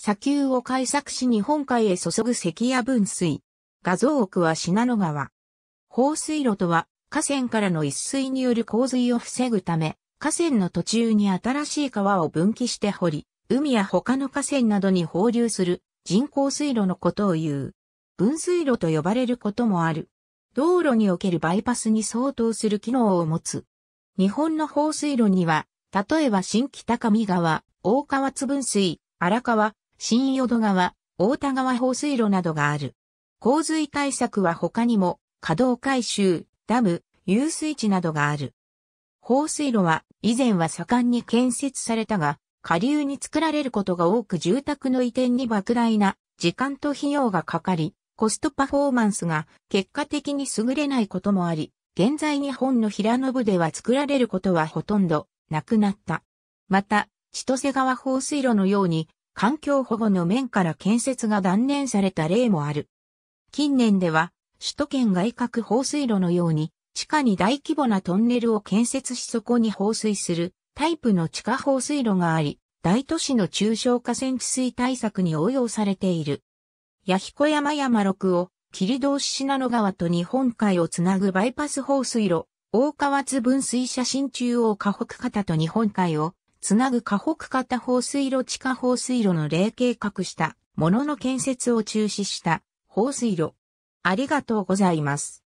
砂丘を開削し日本海へ注ぐ石野分水。画像奥は信濃川。放水路とは、河川からの一水による洪水を防ぐため、河川の途中に新しい川を分岐して掘り、海や他の河川などに放流する人工水路のことを言う。分水路と呼ばれることもある。道路におけるバイパスに相当する機能を持つ。日本の放水路には、例えば新北上川、大川津分水、荒川、新淀川、大田川放水路などがある。洪水対策は他にも、稼働改修、ダム、遊水地などがある。放水路は以前は盛んに建設されたが、下流に作られることが多く住宅の移転に莫大な時間と費用がかかり、コストパフォーマンスが結果的に優れないこともあり、現在日本の平野部では作られることはほとんどなくなった。また、千歳川放水路のように環境保護の面から建設が断念された例もある。近年では、首都圏外郭放水路のように、地下に大規模なトンネルを建設しそこに放水するタイプの地下放水路があり、大都市の中小河川治水対策に応用されている。弥彦山山6を、霧通し信濃川と日本海をつなぐバイパス放水路、大川津分水写真中央河北方と日本海をつなぐ河北型放水路地下放水路の例計画したものの建設を中止した放水路。ありがとうございます。